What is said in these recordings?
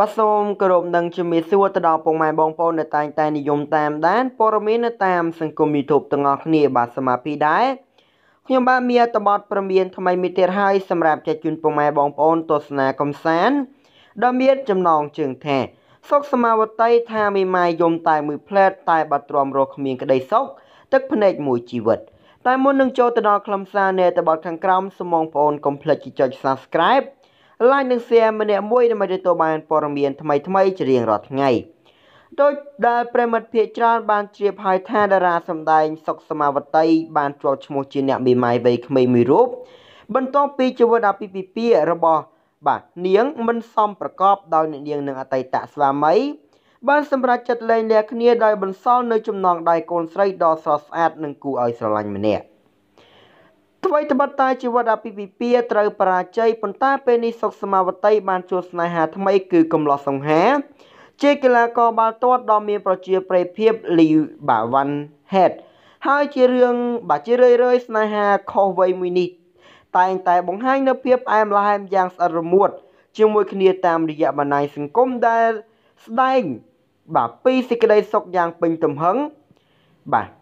បាទសូមគោរពនឹងជំរាបសួរទៅដល់ពុកម៉ែបងប្អូនដែលតែងតែនិយមតាមដានព័ត៌មាននៅតាមសង្គម YouTube ទាំងអស់គ្នាបាទសមាពីដែរខ្ញុំបាទមានអត្ថបទព្រមាន ថ្មីមួយទៀតហើយសម្រាប់ចែកជូនពុកម៉ែបងប្អូន ទស្សនាកំសាន្តដ៏មានចំណងជើងថាសុខសមាវតីថាមីម៉ាយយំតែមួយផ្លែតតែបាត់ទ្រាំរកគ្មានក្តីសុខទឹកភ្នែកមួយជីវិតតែមុននឹងចូលទៅដល់ខ្លឹមសារនៃអត្ថបទខាងក្រោមសូមបងប្អូនកុំភ្លេចចុច Subscribe Like និង Share ម្នាក់មួយដើម្បីទទួលបានព័ត៌មានថ្មីៗជារៀងរាល់ថ្ងៃដោយដែលប្រិមិត្តភាគច្រើនបានជ្រាបហើយថាតារាសម្ដែងសុកសមវតីបានជាប់ឈ្មោះជាអ្នកមេម៉ាយវ័យក្មេងមួយរូបបន្ទាប់ពីជីវិតអាពាហ៍ពិពាហ៍របស់បាទនាង មិនសមប្រកបដោយអ្នកនាងនឹងអតីតស្វាមីបានសម្រេចចិត្តលែងលះគ្នាដោយបន្សល់នៅចំណងដៃកូនស្រីដ៏ស្រស់ស្អាតនិងគួរឲ្យស្រឡាញ់ម្នាក់ថ្មីត្បិតតែជីវិតអាពាហ៍ពិពាហ៍ត្រូវបរាជ័យប៉ុន្តែពេលនេះសុកសមាវតីបានជួលស្នេហាថ្មីគឺកំឡោះសង្ហា ជាកីឡាករបាល់ទាត់ដ៏មានប្រជាប្រិយភាពលីបាវ៉ាន់ហេតហើយជារឿងបាទជារឿយរឿយស្នេហាខុសវ័យមួយនេះតែងតែបង្ហាញនៅភាពអែមល្ហែមយ៉ាងស្អិតរមួតជាមួយគ្នាតាមរយៈបណ្ដាញសង្គមដែលស្ដែងបាទពីសេចក្តីសុខយ៉ាងពេញទំហឹងបាទ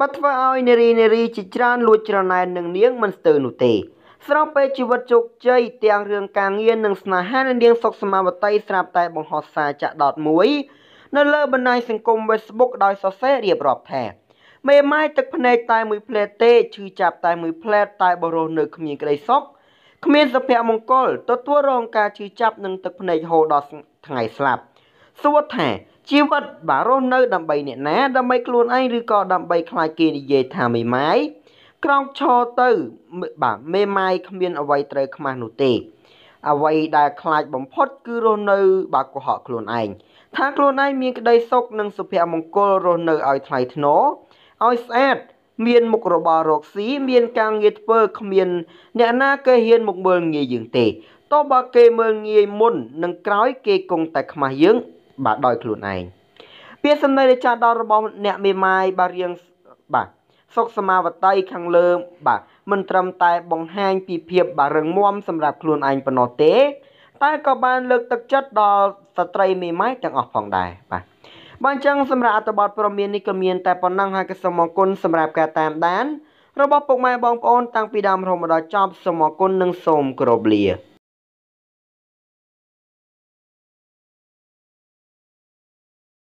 បើធ្វើឲ្យនារីនារីជាច្រើនលួចច្រណែននឹងនាងមិនស្ទើរនោះទេស្របពេលជីវិតជោគជ័យទាំងរឿងការងារនិងស្នេហានៃនាងសុកសមាវតីស្រាប់តែបង្ហោះសារចាក់ដោតមួយនៅលើបណ្ដាញសង្គម Facebook ដោយសរសេររៀបរាប់ថាមេម៉ាយទឹកភ្នែកតែមួយផ្លែទេឈឺចាប់តែមួយផ្លែតែបរោះនៅគ្មានក្តីសុខគ្មានសុភមង្គលទទួលរងការឈឺចាប់និងទឹកភ្នែកហូរដល់ថ្ងៃស្លាប់សួរថាជីវិតបើរស់នៅដើម្បីអ្នកណាដើម្បីខ្លួនឯងឬក៏ដើម្បីខ្លាចគេនិយាយថាមេម៉ាយក្រោកឈរទៅបាទមេម៉ាយគ្មានអ្វីត្រូវខ្មាស់នោះទេអ្វីដែលខ្លាចបំផុតគឺរស់នៅបើកុហកខ្លួនឯងថាខ្លួនឯងមានក្តីសុខនិងសុភមង្គលរស់នៅឲ្យថ្លៃថ្នូរឲ្យស្អាតមានមុខរបររកស៊ីមានការងារធ្វើគ្មានអ្នកណាគេហ៊ានមកមើលងាយយើងទេតោះបើគេមើលងាយមុននិងក្រោយគេគង់តែខ្មាស់យើងបាទដោយខ្លួនឯងពាក្យសម្ដីដែលចាស់ដល់របស់អ្នកមេម៉ាយបាទរៀងបាទសុខសមាវតីខាងលើ បាទមិនត្រឹមតែបង្ហាញពីភាពបារឹងមាំសម្រាប់ខ្លួនឯងប៉ុណ្ណោះទេ តែក៏បាន លើកទឹកចិត្តដល់ស្ត្រីមេម៉ាយទាំងអស់ផងដែរបាទបានចឹងសម្រាប់អត្ថបទព្រមាននេះក៏មានតែប៉ុណ្ណឹងហើយក៏សូមអរគុណសម្រាប់ការតាមដានរបស់ពុកម៉ែបងប្អូនតាំងពីដើមរហូតមកដល់ចប់សូមអរគុណនិងសូមគោរពលា